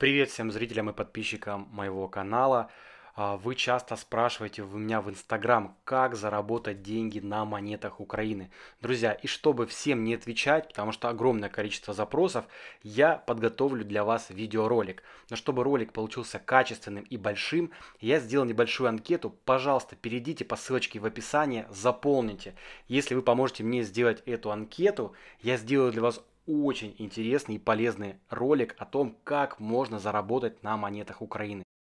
Привет всем зрителям и подписчикам моего канала. А, вы часто спрашиваете у меня в Инстаграм, как заработать деньги на монетах Украины. Друзья, и чтобы всем не отвечать, потому что огромное количество запросов, я подготовлю для вас видеоролик. Но чтобы ролик получился качественным и большим, я сделал небольшую анкету. Пожалуйста, перейдите по ссылочке в описании, заполните. Если вы поможете мне сделать эту анкету, я сделаю для вас очень интересный и полезный ролик о том, как можно заработать на монетах Украины.